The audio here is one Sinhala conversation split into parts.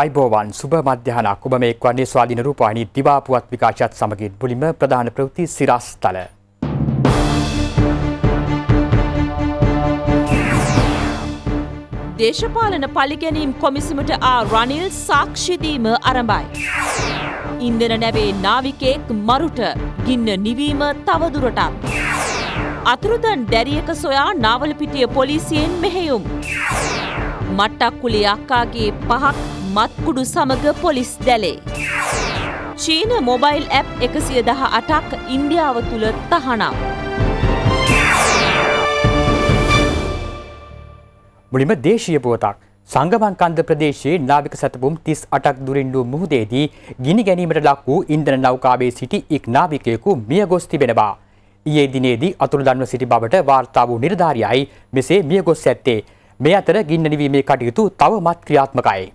අයිබෝවන් සුබ මධ්‍යහනක් ඔබ මේ එක්වන්නේ ස්වාධීන රූපවාහිනී දිවා පුවත් විකාශයත් සමගින් මුලින්ම ප්‍රධාන ප්‍රවෘත්ති සිරස්තල. දේශපාලන පලිගැනීම් කොමිසමට ආ රනිල් සාක්ෂිදීම අරඹයි. ඉන්දන නැවේ නාවිකයෙක් මරුට ගින්න නිවීම තවදුරටත්. අතුරුදන් දැරියක සොයා නාවලපිටිය පොලිසියෙන් මෙහෙයුම්. මට්ටක්කුලේ අක්කාගේ පහක් මත්කුඩු සමග පොලිස් දැලේ. චීන මොබයිල් ඇප් එකසිය දහ අටක් ඉන්දියාව තුළ තහනම්. මුලිම දේශීය පුවතක් සංගමන් කන්ද ප්‍රදේශයේ නාවික සැතපුම් තිස් අටක් දුරින්ඩු මුහදේදී ගිනි ගැනීමට ලක් වූ ඉන්දන නෞකාවේ සිටි එක් නාවිකයකු මිය ගොස් තිබෙනවා. ඊයේ දිනේදී අතුරුදන්ව සිටි බවට වාර්තා වූ නිර්ධාරියයි මෙසේ මිය ගොස් ඇත්තේ. මේ අතර ගින්න නිවීමේ කටයුතු තවමත් ක්‍රියාත්මකයි.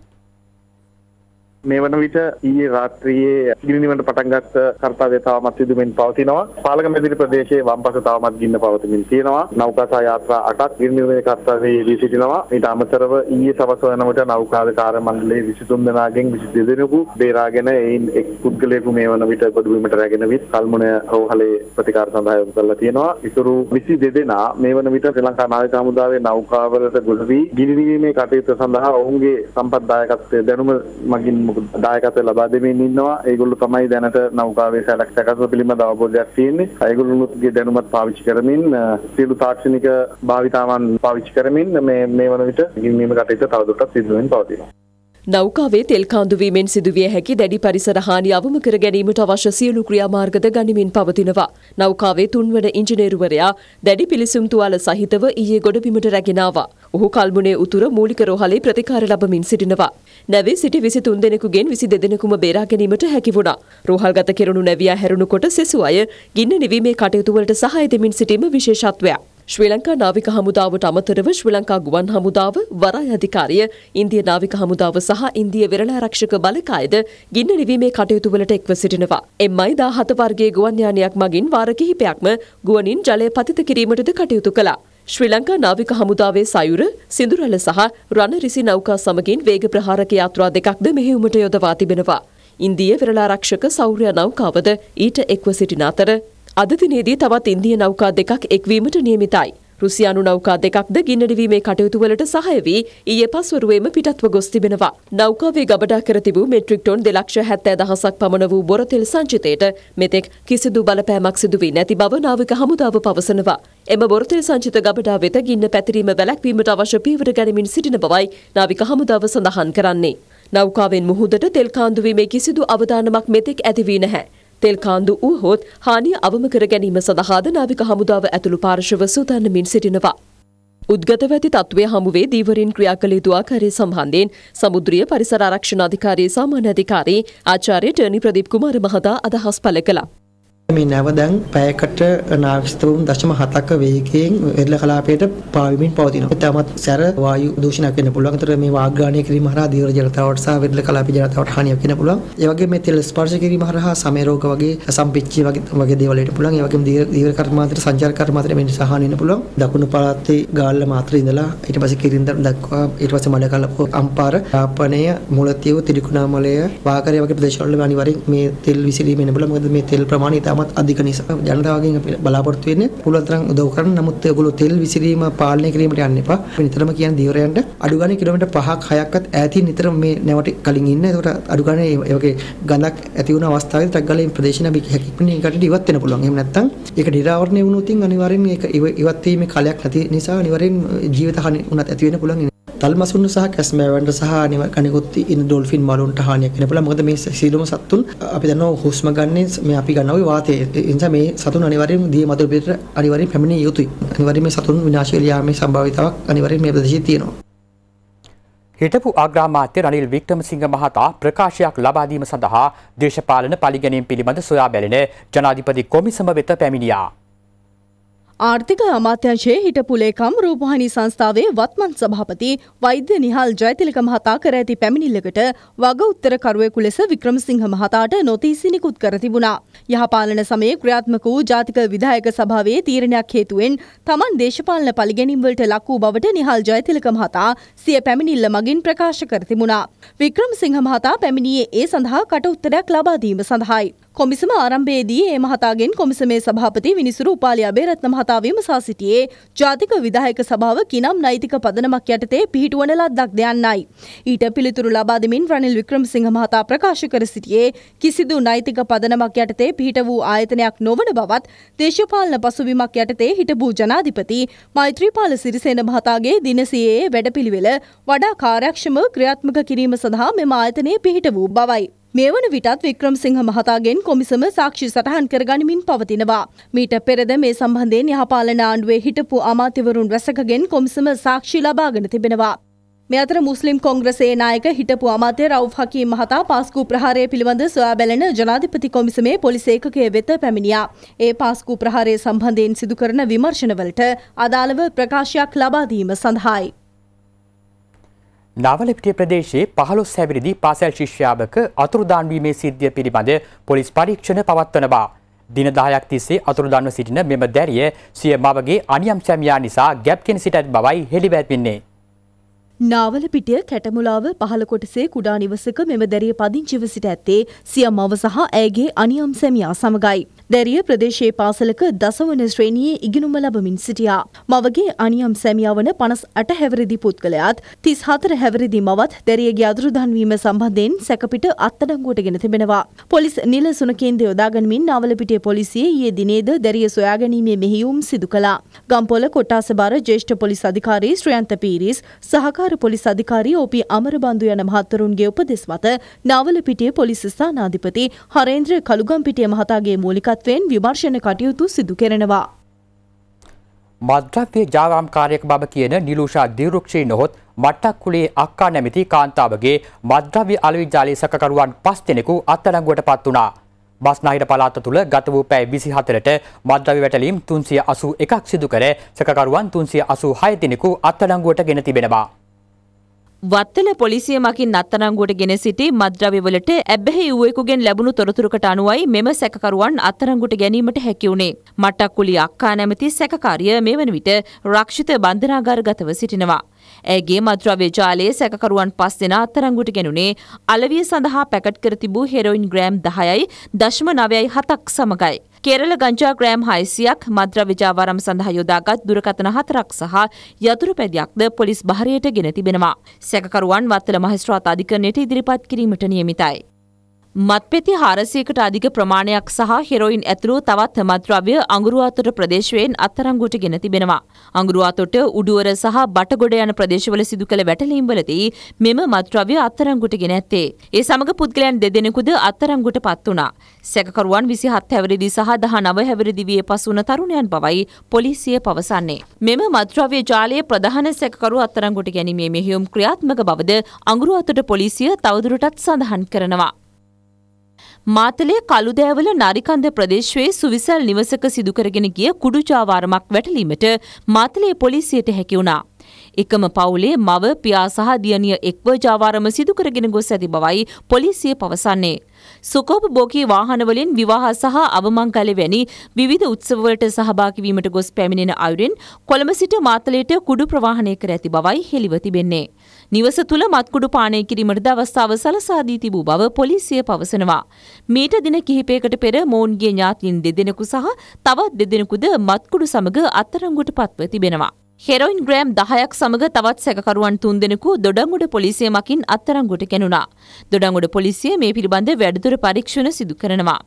මේ වන විට ඊයේ රාත්‍රියේ ගිනිනීමට පටන් ගත්ත කර්තව්‍ය තවමත් සිදුමින් පවතිනවා. පාලක මැදිරි ප්‍රදේශයේ වම්පස තවමත් ගින්න පවතමින් තියෙනවා. නෞකාසා යාත්‍රා 8ක් ගිනිනීමේ කර්තව්‍යයේදී සිටිනවා. ඊට අමතරව ඊයේ සවස වනවිට නෞකාධිකාර මණ්ඩලයේ 23 දෙනාගෙන් 22 දෙනෙකු බේරාගෙන එයින් එක් පුද්ගලයෙකු මේ වන විට ගොඩබිමට රැගෙන විත් කල්මුණ රෝහලේ ප්‍රතිකාර සඳහා යොමු කරලා තියෙනවා. ඉතුරු 22 දෙනා මේ වන විට ශ්‍රී ලංකා නාවික හමුදාවේ නෞකාවලට ගොඩ වී ගිනිනීමේ කටයුතු සඳහා ඔවුන්ගේ සම්පත් දායකත්වයේ දැනුම මගින් දායකත ලබා දෙමින් ඉන්නවා ඒගොල්ලු තමයි දැනට නෞකාවේ සැලක් සැකසුම පිළිබඳ අවබෝධයක් තියෙන්නේ ඒගොල්ලුගේ දැනුමත් පාවිච්චි කරමින් සියලු තාක්ෂණික භාවිතාවන් පාවිච්චි කරමින් මේ මේ වන විට ගිම්වීම කටයුතු තවදුරටත් සිදු වෙමින් පවතිනවා නෞකාවේ තෙල් කාන්දුවීමෙන් සිදුවිය හැකි දැඩි පරිසර හානි අවම කර ගැනීමට අවශ්‍ය සියලු ක්‍රියාමාර්ගද ගනිමින් පවතිනවා. නෞකාවේ තුන්වන ඉංජිනේරුවරයා දැඩි පිලිසුම් තුවාල සහිතව ඊයේ ගොඩබිමට රැගෙන ආවා. ඔහු කල්මුනේ උතුර මූලික රෝහලේ ප්‍රතිකාර ලබමින් සිටිනවා. නැවේ සිටි 23 දෙනෙකුගෙන් 22 දෙනෙකුම බේරා ගැනීමට හැකි වුණා. රෝහල්ගත කෙරුණු නැවියා හැරුණු කොට සෙසු අය ගින්න නිවීමේ කටයුතු වලට සහාය දෙමින් සිටීම විශේෂත්වයක්. ශ්‍රී ලංකා නාවික හමුදාවට අමතරව ශ්‍රී ලංකා ගුවන් හමුදාව, වරාය අධිකාරිය, ඉන්දිය නාවික හමුදාව සහ ඉන්දිය වෙරළ ආරක්ෂක බලකායද ගින්න නිවීමේ කටයුතු වලට එක්ව සිටිනවා. එම්මයි 17 වර්ගයේ ගුවන් යානයක් මගින් වාර කිහිපයක්ම ගුවනින් ජලය පතිත කිරීමටද කටයුතු කළා. ශ්‍රී ලංකා නාවික හමුදාවේ සයුර සිඳුරල සහ රණරිසි නෞකා සමගින් වේග ප්‍රහාරක යාත්‍රා දෙකක්ද මෙහෙයුමට යොදවා තිබෙනවා. ඉන්දිය වෙරළාරක්ෂක සෞර්ය නෞකාවද ඊට එක්ව සිටින අතර අද දිනේදී තවත් ඉන්දිය නෞකා දෙකක් එක්වීමට නියමිතයි. රුසියානු නෞකා දෙකක්ද ගින්නඩවීමේ කටයුතුවලට සහය වී ඊයේ පස්වරුවේම පිටත්ව ගොස් තිබෙනවා. නෞකාවේ ගබඩා කර තිබූ මෙට්‍රික් ටොන් දෙලක්ෂ හැත්තෑ දහසක් පමණ වූ බොරතෙල් සංචිතයට මෙතෙක් කිසිදු බලපෑමක් සිදු වී නැති බව නාවික හමුදාව පවසනවා. එම බොරතෙල් සංචිත ගබඩා වෙත ගින්න පැතිරීම වැළැක්වීමට අවශ්‍ය පීවර ගැනීමින් සිටින බවයි නාවික හමුදාව සඳහන් කරන්නේ. නෞකාවෙන් මුහුදට තෙල් කාන්දු වීමේ කිසිදු අවදානමක් මෙතෙක් ඇති වී නැහැ. තෙල් කාන්දු වූහොත් හානිය අවම කර ගැනීම සඳහාද නාවික හමුදාව ඇතුළු පාර්ශව සූදානමින් සිටිනවා. උද්ගතව ඇති තත්ත්වය හමුවේ දීවරින් ක්‍රියා කළ යුතු ආකාරය සම්බන්ධයෙන් සමුද්‍රීය පරිසර ආරක්ෂණ අධිකාරියේ සාමාන්‍ය අධිකාරී ආචාර්ය ටර්නි ප්‍රදීප් කුමාර මහතා අදහස් පළ කළා. මේ නැව දැන් පැයකට නාවිස්තරුම් දශම හතක වේගයෙන් එල්ල කලාපයට පාවිමින් පවතිනවා. එතමත් සැර වායු දූෂණයක් වෙන්න පුළුවන්. ඒතර මේ වාග්ගාණය කිරීම හරහා දීවර ජනතාවට සහ වෙරළ කලාප ජනතාවට හානියක් වෙන්න පුළුවන්. ඒ වගේම මේ තෙල් ස්පර්ශ කිරීම හරහා සමේ රෝග වගේ සම්පිච්චි වගේ වගේ දේවල් වෙන්න පුළුවන්. ඒ වගේම දීවර කර්මාන්තර සංචාර කර්මාන්තර මේ නිසා හානි වෙන්න පුළුවන්. දකුණු පළාතේ ගාල්ල මාත්‍රේ ඉඳලා ඊට පස්සේ කිරින්දර දක්වා ඊට පස්සේ මඩකලප අම්පාර යාපනය මුලතියු තිරිකුණාමලය වාකරය වගේ ප්‍රදේශවල අනිවාර්යෙන් මේ තෙල් විසිරීම වෙන්න පුළුවන්. මොකද මේ තෙල් ප්‍රමාණය තවත් අධික නිසා ජනතාවගෙන් බලාපොරොත්තු වෙන්නේ පුළුවන් තරම් උදව් කරන්න. නමුත් ඒගොල්ලෝ තෙල් විසිරීම පාලනය කිරීමට යන්න එපා. අපි නිතරම කියන ධීවරයන්ට අඩු ගානේ කිලෝමීටර් 5ක් 6ක්වත් ඈතින් නිතරම මේ නැවට කලින් ඉන්න. ඒකට අඩු ගානේ ඒ වගේ ගඳක් ඇති වුණ අවස්ථාවේදී ටක් ගාලා මේ ප්‍රදේශන අපි හැකිපෙන එකට ඉවත් වෙන්න පුළුවන්. එහෙම නැත්නම් ඒක නිරාවරණය වුණොත් අනිවාර්යෙන් ඒක ඉවත් වීමේ කාලයක් නැති නිසා අනිවාර්යෙන් ජීවිත හානි වුණත් ඇති වෙන්න පුළුවන්. තල්මසුන්ට සහ කැස්මෑවන්ට සහ අනිව කනිකුත් ඉන්න ඩොල්ෆින් මලුන්ට හානියක් වෙන පුළුවන්. මොකද මේ සීලම සත්තුන් අපි දන්නවා හුස්ම ගන්න මේ අපි ගන්නවා වාතය. ඒ නිසා මේ සතුන් අනිවාර්යයෙන්ම දිය මතුරු පිටට අනිවාර්යයෙන් පැමිණිය යුතුයි. අනිවාර්යයෙන් මේ සතුන් විනාශ වෙලා යාමේ සම්භාවිතාවක් අනිවාර්යයෙන් මේ ප්‍රදේශයේ තියෙනවා. හිටපු ආග්‍රාමාත්‍ය රනිල් වික්‍රමසිංහ මහතා ප්‍රකාශයක් ලබා දීම සඳහා දේශපාලන පරිගැනීම් පිළිබඳ සොයා බැලෙන ජනාධිපති කොමිසම වෙත පැමිණියා. ආර්ථික අමාත්‍යංශයේ හිටපු ලේකම් රූපවාහිනී සංස්ථාවේ වත්මන් සභාපති වෛද්‍ය නිහාල් ජයතිලක මහතා කර ඇති පැමිණිල්ලකට වග උත්තරකරුවෙකු ලෙස වික්‍රමසිංහ මහතාට නොතීසි නිකුත් කර තිබුණා. යහපාලන සමයේ ක්‍රියාත්මක වූ ජාතික විධායක සභාවේ තීරණයක් හේතුවෙන් තමන් දේශපාලන පරිගැනීම් වලට ලක් වූ බවට නිහාල් ජයතිලක මහතා සිය පැමිණිල්ල මගින් ප්‍රකාශ කර තිබුණා. වික්‍රමසිංහ මහතා පැමිණියේ ඒ සඳහා කට උත්තරයක් ලබා දීම සඳහායි. කොමිසම ආරම්භයේදී ඒ මහතාගෙන් කොමිසමේ සභාපති විනිසුරු උපාලි අබේරත්න මහතා විමසා සිටියේ ජාතික විධායක සභාව කිනම් නෛතික පදනමක් යටතේ පිහිටුවන ලද්දක් ද යන්නයි. ඊට පිළිතුරු ලබා දෙමින් රනිල් වික්‍රමසිංහ මහතා ප්‍රකාශ කර සිටියේ කිසිදු නෛතික පදනමක් යටතේ පිහිට වූ ආයතනයක් නොවන බවත් දේශපාලන පසුබිමක් යටතේ හිටපු ජනාධිපති මෛත්‍රීපාල සිරිසේන මහතාගේ දිනසියේ වැඩපිළිවෙල වඩා කාර්යක්ෂමව ක්‍රියාත්මක කිරීම සඳහා මෙම ආයතනය පිහිට වූ බවයි. මේ වන විටත් වික්‍රමසිංහ මහතාගෙන් කොමිසම සාක්ෂි සටහන් කරගනිමින් පවතිනවා. මීට පෙරද මේ සම්බන්ධයෙන් යහපාලන ආණ්ඩුවේ හිටපු අමාත්‍යවරුන් රැසකගෙන් කොමිසම සාක්ෂි ලබාගෙන තිබෙනවා. මේ අතර මුස්ලිම් කොංග්‍රසයේ නායක හිටපු අමාත්‍ය රවුෆ් හකීම් මහතා පාස්කු ප්‍රහාරය පිළිබඳ සොයා බැලන ජනාධිපති කොමිසමේ පොලිස් ඒකකයේ වෙත පැමිණියා. ඒ පාස්කු ප්‍රහාරය සම්බන්ධයෙන් සිදු කරන විමර්ශනවලට අදාළව ප්‍රකාශයක් ලබා දීම සඳහායි. නවලපිටිය ප්‍රදේශයේ පහළොස් හැවිරිදි පාසැල් ශිෂ්‍යාවක අතුරුදාන්වීමේ සිද්ධිය පිළිබඳ පොලිස් පරීක්ෂණ පවත්වන බව. දින දහයක් තිස්සේ අතුරුදන්ව සිටින මෙම දැරිය සිය මවගේ අනියම් සැමියා නිසා ගැප්ගෙන සිට ඇත් බවයි හෙළිවැත්වෙන්නේ. නාවලපිටිය කැටමුලාව පහළ කොටසේ කුඩා නිවසක මෙම දැරිය පදිංචිව සිට ඇත්තේ සියම්මව සහ ඇගේ අනියම් සැමියා සමගයි. දැරිය ප්‍රදේශයේ පාසලක දසවන ශ්‍රේණියේ ඉගෙනුම ලබමින් සිටියා. මවගේ අනියම් සැමියා වන 58 හැවිරිදි පුද්ගලයාත් 34 හැවිරිදි මවත් දැරියගේ අතුරුදහන්වීම සම්බන්ධයෙන් සැකපිට අත්අඩංගුවටගෙන තිබෙනවා. පොලිස් නිල සුනකේන්ද්‍රය යොදාගනිමින් නාවලපිටිය පොලිසිය ඊයේ දිනේද දැරිය සොයාගැනීමේ මෙහෙයුම් සිදු කළා. ගම්පොළ කොට්ටාස බාර ජ්‍යෙෂ්ඨ පොලිස් අධිකාරී ශ්‍රේයන්ත පීරිස් සහකාර ආකාර පොලිස් අධිකාරී ඕපී අමරබන්දු යන මහත්වරුන්ගේ උපදෙස් මත නාවලපිටිය පොලිස් ස්ථානාධිපති හරේන්ද්‍ර කළුගම්පිටිය මහතාගේ මූලිකත්වයෙන් විමර්ශන කටයුතු සිදු කෙරෙනවා. මද්‍රව්‍ය ජාවාම්කාරයක බව කියන නිලූෂා දිරුක්ෂී නොහොත් මට්ටක් කුලේ අක්කා නැමැති කාන්තාවගේ මද්‍රව්‍ය අලවිජාලයේ සැකකරුවන් පස් දෙනෙකු අත්අඩංගුවට පත් වුණා. බස්නාහිර පළාත තුළ ගත වූ පැය 24ට මද්‍රව්‍ය වැටලීම් 381ක් සිදු කර සැකකරුවන් 386 දෙනෙකු අත්අඩංගුවට ගෙන තිබෙනවා. වත්තල පොලිසිය මකින් අත්තරංගුවට ගෙන සිටි මද්‍රව්‍යවලට ඇබ්බැහි වුවෙකුගෙන් ලැබුණු තොරතුරකට අනුවයි මෙම සැකකරුවන් අත්තරංගුට ගැනීමට හැකිවුණේ. මට්ටක්කුලි අක්කා නැමති සැකකාරිය මෙවන විට රක්ෂිත බන්ධනාගාරගතව සිටිනවා. ඇගේ මත්‍රව්‍ය ජාලයේ සැකකරුවන් පස් දෙනා අත්තරංගුට ගැනුනේ අලවිය සඳහා පැකට් කර තිබූ හෙරොයින් ග්‍රෑම් 10යි දශම 9යි 7ක් සමගයි. කෙරළ ගංජා ග්‍රෑම් 600ක් මත්‍රවිජාවරම් සඳහා යොදාගත් දුරකථන හතරක් සහ යතුරු පැදියක්ද පොලිස් භාරයට ගෙන තිබෙනවා. සැකකරුවන් වත්තල මහේස්ත්‍රාත් අධිකරණයට ඉදිරිපත් කිරීමට නියමිතයි. මත්පෙති හාරසියකට අධික ප්‍රමාණයක් සහ හෙරොයින් ඇතුළු තවත් මත්ද්‍රව්‍ය අඟුරුවාතොට ප්‍රදේශයෙන් අත්තරංගුවට ගෙන තිබෙනවා. අඟුරුවාතොට උඩුවර සහ බටගොඩ යන ප්‍රදේශවල සිදු කළ වැටලීම්වලදී මෙම මත්ද්‍රව්‍ය අත්තරංගුවට ගෙන ඇත්තේ. ඒ සමග පුද්ගලයන් දෙදෙනෙකුද අත්තරංගුවට පත් වුණා. සැකකරුවන් 27 හැවිරිදි සහ 19 හැවිරිදි වියේ පසු වුණ තරුණයන් බවයි පොලිසිය පවසන්නේ. මෙම මත්ද්‍රව්‍ය ජාලයේ ප්‍රධාන සැකකරු අත්තරංගුවට ගැනීමේ මෙහෙයුම් ක්‍රියාත්මක බවද අඟුරුවාතොට පොලිසිය තවදුරටත් සඳහන් කරනවා. මාතලේ කළුදෑවල නරිකන්ද ප්‍රදේශයේ සුවිසල් නිවසක සිදුකරගෙන ගිය කුඩුචාවාරමක් වැටලීමට මාතලේ පොලිසියට හැකි වුණා. එකම පවුලේ මව පියා සහ දියණිය එක්ව ජාවාරම සිදුකරගෙන ගොස් ඇති බවයි පොලිසිය පවසන්නේ. සුකෝපභෝගී වාහනවලින් විවාහ සහ අවමංගල වැනි විවිධ උත්සවවලට සහභාගී වීමට ගොස් පැමිණෙන අයුරින් කොළඹ සිට මාතලයට කුඩු ප්‍රවාහනය කර ඇති බවයි හෙළිව තිබෙන්නේ. නිවස තුල මත්කුඩු පානය කිරීමටද අවස්ථාව සලසා දී තිබූ බව පොලිසිය පවසනවා. මීට දින කිහිපයකට පෙර මොවුන්ගේ ඥාතීන් දෙදෙනෙකු සහ තවත් දෙදෙනෙකුද මත්කුඩු සමග අත්අඩංගුවට පත්ව තිබෙනවා. හෙරොයින් ග්‍රෑම් දහයක් සමඟ තවත් සැකරුවන් තුන් දෙෙනෙකු දොඩංගුඩ පොලිසිය මකින් අත්තරංගොට කෙනුණා. දොඩංගොඩ පොලිසිය මේ පිළිබඳ වැඩදුර පරීක්ෂණ සිදු කරනවා.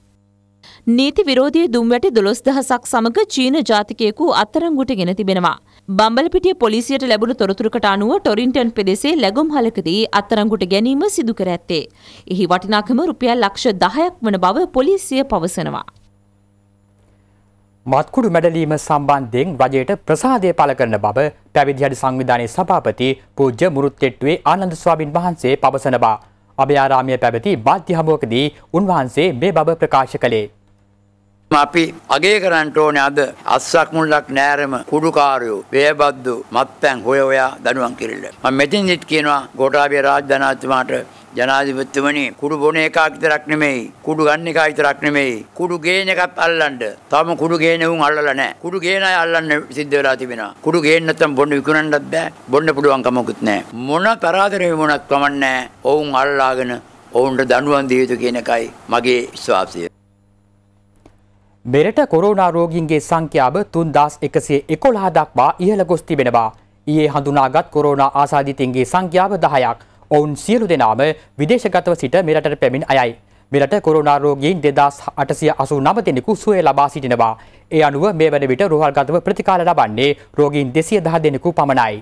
නීති විරෝධී දුම්වැටි දොළොස් දහසක් සමඟ චීන ජාතිකයෙකු අත්තරංගුට ගෙන තිබෙනවා. බම්බලපිටිය පොලිසියට ලැබුණු තොරතුරකට අනුව ටොරින්ටන් පෙදෙසේ ලැගුම් හලකදී අත්තරංගුට ගැනීම සිදු කර ඇත්තේ. එහි වටිනාකම රුපියල් ලක්ෂ දහයක් වන බව පොලිසිය පවසනවා. මත්කුඩු මැඩලීම සම්බන්ධයෙන් රජයට ප්‍රසාදය පළ කරන බව පැවිදි හඩි සංවිධානයේ සභාපති පූජ්‍ය මුරුත්තෙට්ටුවේ ආනන්ද ස්වාමින් වහන්සේ පවසන බව අභයාරාමයේ පැවති මාධ්‍ය හමුවකදී උන්වහන්සේ මේ බව ප්‍රකාශ කළේ අපි අගේ කරන්න ඕනේ අද අස්සක් මුල්ලක් නෑරම කුඩුකාරයෝ වේබද්දු මත්පැන් හොය හොයා දනුවම් කිරිල්ල මම මෙතෙන්දිත් කියනවා ගෝඨාභය රාජධනාධිපතිතුමාට ජනාධිපතිවනි කුඩු බොන එකක් විතරක් නෙමෙයි කුඩු ගන්න එක විතරක් නෙමෙයි කුඩු ගේන එකත් අල්ලන්න තවම කුඩු ගේන උන් අල්ලලා නැහැ කුඩු ගේන අය අල්ලන්න සිද්ධ වෙලා තිබෙනවා කුඩු ගේන්න නැත්නම් බොන්න විකුණන්නත් බෑ බොන්න පුළුවන් කමකුත් නැහැ මොන තරාදරේ වුණත් කමක් නැහැ ඔවුන් අල්ලාගෙන ඔවුන්ට දඬුවම් දිය යුතු කියන එකයි මගේ විශ්වාසය මෙරට කොරෝනා රෝගීන්ගේ සංඛ්‍යාව 3111 දක්වා ඉහළ ගොස් තිබෙනවා ඊයේ හඳුනාගත් කොරෝනා ආසාදිතයින්ගේ සංඛ්‍යාව 10ක් ඔවුන් සියලු දෙනාම විදේශගතව සිට මෙරටට පැමිණ අයයි. මෙරට කොරුණාරෝගීන් දෙදස් අටසිය අසු නමතෙනෙකු සුවය ලබා සිටිනවා. ඒ අනුව මේ වන විට රෝහල්ගතව ප්‍රතිකාල ලබන්නේ රෝගීන් දෙසිය දහ දෙනෙකු පමණයි.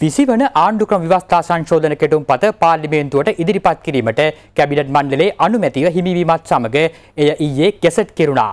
විසිවන ආණ්ඩුක්‍රම විවස්ථා සංශෝධන කෙටුම් පත පාර්ලිමේන්තුවට ඉදිරිපත් කිරීමට කැබිනට් මණ්ඩලේ අනුමැතිව හිමිවීමත් සමග එය ඊයේ කෙසට් කෙරුණා.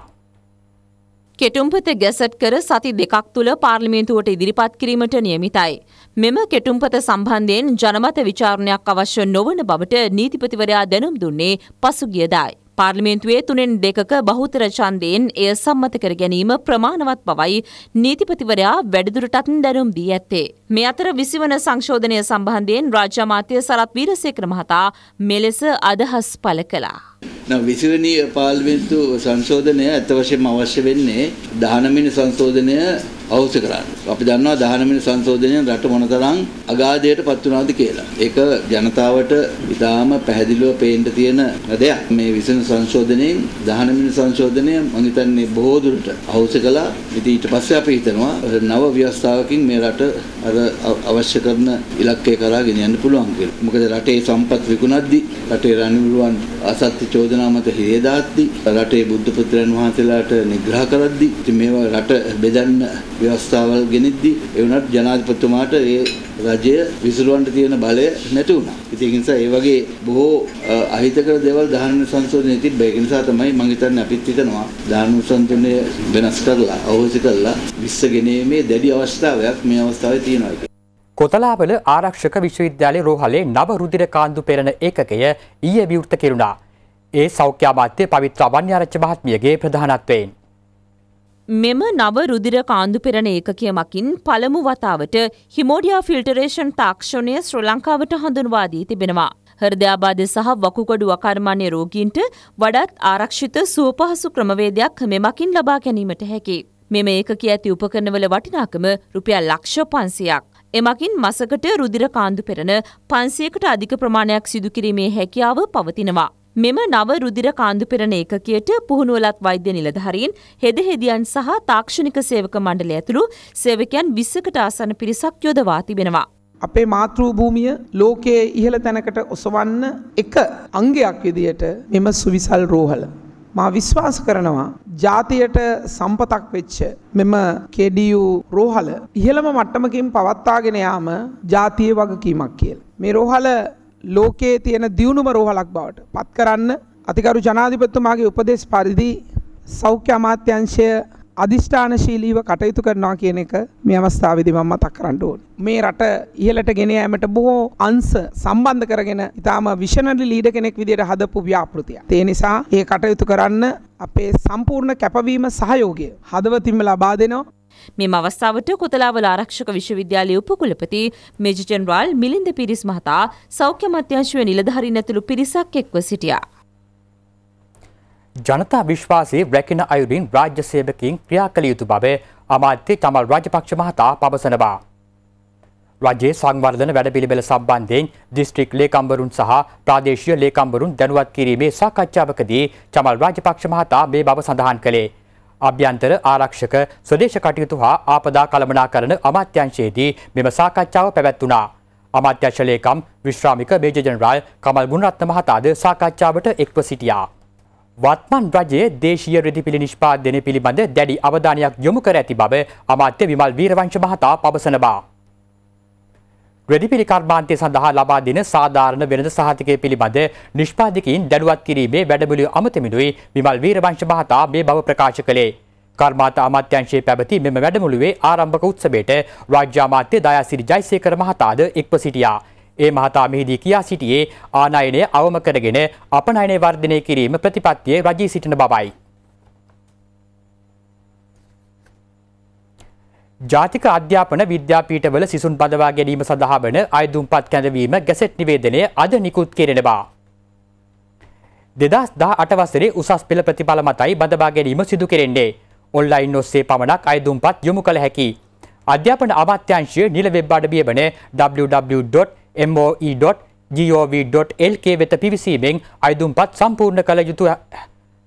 කෙටුම්පත ගැසට් කර සති දෙකක් තුළ පාර්ලිමේන්තුවට ඉදිරිපත් කිරීමට නියමිතයි. මෙම කෙටුම්පත සම්බන්ධයෙන් ජනමත විචාරණයක් අවශ්‍ය නොවන බවට නීතිපතිවරයා දැනුම් දුන්නේ පසුගියදායි. පාර්ලිමේන්තුවේ තුනෙන් දෙකක බහුතර ඡන්දයෙන් එය සම්මත කර ගැනීම ප්‍රමාණවත් බවයි නීතිපතිවරයා වැඩිදුරටත් දැනුම් දී ඇත්තේ. මේ අතර විසිවන සංශෝධනය සම්බන්ධයෙන් රාජ්‍ය අමාත්‍ය සරත් වීරසේකර මහතා මෙලෙස අදහස් පළ කළා. නම් විසිවෙනි පාර්ලිමේන්තු සංශෝධනය අත්‍ය වශයෙන්ම අවශ්‍ය වෙන්නේ 19 වෙනි සංශෝධනය අවශ්‍ය කරන්නේ. අපි දන්නවා 19 වෙනි සංශෝධනයෙන් රට මොනතරම් අගාධයට පත් වුණාද කියලා. ඒක ජනතාවට ඉතාම පැහැදිලිව පේන්න තියෙන දෙයක්. මේ 20 සංශෝධනයෙන් 19 වෙනි සංශෝධනය මම හිතන්නේ බොහෝ දුරට අවශ්‍ය කළා. ඉතින් ඊට පස්සේ අපි හිතනවා නව ව්‍යවස්ථාවකින් මේ රට අර අවශ්‍ය කරන ඉලක්කය කරා ගෙනියන්න පුළුවන් කියලා. මොකද රටේ සම්පත් විකුණද්දී රටේ රණවිරුවන් අසත්‍ය චෝදනා මත හිරේ දාද්දී රටේ බුද්ධ පුත්‍රයන් වහන්සේලාට නිග්‍රහ කරද්දී ඉතින් මේවා රට බෙදන්න ව්‍යවස්ථාවල් ගෙනෙද්දී ඒ වුණත් ජනාධිපතිතුමාට ඒ රජය විසිරවන්න තියෙන බලය නැති වුණා. ඉතින් ඒ නිසා ඒ වගේ බොහෝ අහිතකර දේවල් දහන සංශෝධනයේ තිබ්බ. ඒක නිසා තමයි මම හිතන්නේ අපිත් හිතනවා දහන සංශෝධනය වෙනස් කරලා අවශ්‍ය කරලා විස්ස ගෙනීමේ දැඩි අවස්ථාවක් මේ අවස්ථාවේ තියෙනවා කියලා. කොතලාවල ආරක්ෂක විශ්වවිද්‍යාලයේ රෝහලේ නව රුධිර කාන්දු පෙරණ ඒකකය ඊයේ විවෘත කෙරුණා. ඒ සෞඛ්‍ය අමාත්‍ය පවිත්‍ර අවන්‍යාරච්ච මහත්මියගේ ප්‍රධානත්වයෙන් මෙම නව රුදිර කාන්දු පෙරණ ඒකකය මකින් පළමු වතාවට හිමෝඩියා ෆිල්ටරේෂන් තාක්ෂණය ශ්‍ර ලංකාවට හඳුන්වා දී තිබෙනවා. හෘදයාබාධ සහ වකුගඩු අකර්මාන්‍ය රෝගීන්ට වඩාත් ආරක්ෂිත සුවපහසු ක්‍රමවේදයක් මෙමකින් ලබා ගැනීමට හැකි. මෙම ඒකකය ඇති උපකරණවල වටිනාකම රුපියල් ලක්ෂ පන්සියක්. එමකින් මසකට රුදිර කාන්දු පෙරණ පන්සියකට අධික ප්‍රමාණයක් සිදුකිරීමේ හැකියාව පවතිනවා. මෙම නව රුදිර කාන්දු පෙරණ ඒකකයට පුහුණුවලත් වෛද්‍ය නිලධහරීන් හෙද හෙදියන් සහ තාක්ෂණික සේවක මණ්ඩල ඇතුළු සේවකයන් විස්සකට ආසන පිරිසක් යොදවා තිබෙනවා. අපේ මාතෘ භූමිය ලෝකයේ ඉහළ තැනකට ඔසවන්න එක අංගයක් විදියට මෙම සුවිසල් රෝහල. මා විශ්වාස කරනවා ජාතියට සම්පතක් වෙච්ච මෙම KDU රෝහල ඉහළම මට්ටමකින් පවත්වාගෙන යාම ජාතියේ වගකීමක් කියලා. මේ රෝහල ලෝකයේ තියෙන දියුණුම රෝහලක් බවට පත් කරන්න අතිකරු ජනාධිපතිතුමාගේ උපදේශ පරිදි සෞඛ්‍ය අමාත්‍යංශය අධිෂ්ඨානශීලීව කටයුතු කරනවා කියන එක මේ අවස්ථාවේදී මම මතක් කරන්න ඕනේ. මේ රට ඉහළට ගෙන යාමට බොහෝ අංශ සම්බන්ධ කරගෙන ඊටාම විෂනරි ලීඩර් කෙනෙක් විදිහට හදපු ව්‍යාපෘතියක්. ඒ නිසා ඒ කටයුතු කරන්න අපේ සම්පූර්ණ කැපවීම සහයෝගය හදවතින්ම ලබා දෙනවා. මෙම අවස්ථාවට කොතලාවල ආරක්ෂක විශ්වවිද්‍යාලයේ උපකුලපති මේජර් ජෙනරාල් මිලින්ද පිරිස් මහතා සෞඛ්‍ය අමාත්‍යාංශයේ නිලධාරීන් ඇතුළු පිරිසක් එක්ව සිටියා. ජනතා විශ්වාසයේ රැකින අයුරින් රාජ්‍ය සේවකින් ක්‍රියා කළ යුතු බව අමාත්‍ය තමල් රාජපක්ෂ මහතා පවසනවා. රජයේ සංවර්ධන වැඩපිළිවෙල සම්බන්ධයෙන් දිස්ත්‍රික් ලේකම්වරුන් සහ ප්‍රාදේශීය ලේකම්වරුන් දැනුවත් කිරීමේ සාකච්ඡාවකදී චමල් රාජපක්ෂ මහතා මේ බව සඳහන් කළේ. අභ්‍යන්තර ආරක්ෂක ස්වදේශ කටයුතු හා ආපදා කළමනාකරන අමාත්‍යංශයේදී මෙම සාකච්ඡාව පැවැත්වුණා. අමාත්‍යංශ ලේකම් විශ්‍රාමික මේජර් ජෙනරාල් කමල් ගුණරත්න මහතාද සාකච්ඡාවට එක්ව සිටියා. වත්මන් රජයේ දේශීය රෙදිපිලි නිෂ්පාදනය පිළිබඳ දැඩි අවධානයක් යොමු කර ඇති බව අමාත්‍ය විමල් වීරවංශ මහතා පවසනවා. වැඩිපිළිකර්මාන්තය සඳහා ලබා දෙන සාධාරණ වෙළඳ සහතිකය පිළිබඳ නිෂ්පාදකයින් දැනුවත් කිරීමේ වැඩමුළුව අමතමිනුයි විමල් වීරවංශ මහතා මේ බව ප්‍රකාශ කළේ. කර්මාන්ත අමාත්‍යංශයේ පැවති මෙම වැඩමුළුවේ ආරම්භක උත්සවයට රාජ්‍ය අමාත්‍ය දයාසිරි ජයසේකර මහතාද එක්ව සිටියා. ඒ මහතා මෙහිදී කියා සිටියේ ආනයනය අවම කරගෙන අපනයනය වර්ධනය කිරීම ප්‍රතිපත්තියේ රජී සිටින බවයි. ජාතික අධ්‍යාපන විද්‍යාපීඨවල සිසුන් බඳවා ගැනීම සඳහා වන අයදුම්පත් කැඳවීම ගැසට් නිවේදනය අද නිකුත් කෙරෙනවා. දෙදස් දා අටවසරේ උසස් පෙළ ප්‍රතිඵල මතයි බඳවා ගැනීම සිදු කෙරෙන්නේ. ඔන්ලයින් ඔස්සේ පමණක් අයදුම්පත් යොමු කළ හැකි. අධ්‍යාපන අමාත්‍යංශය නිල වෙබ් අඩවිය වන www.moe.gov.lk වෙත පිවිසීමෙන් අයදුම්පත් සම්පූර්ණ කළ යුතු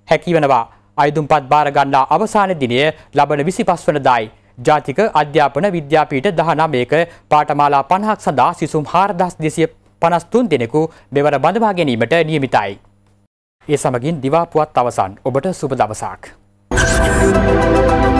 හැකිවනවා. අයදුම්පත් භාරගන්නා අවසාන දිනය ලබන 25 වනදායි. ජාතික අධ්‍යාපන විද්‍යාපීට දහනමයක පාටමාලා පණහක් සඳහා සිසුම් හාරදස් දෙසිය පනස්තුන් දෙනෙකු මෙවර බඳවා ගැනීමට නියමිතයි. ඒ සමගින් දිවාපුවත් අවසන් ඔබට සුබ දවසක්. Thank you.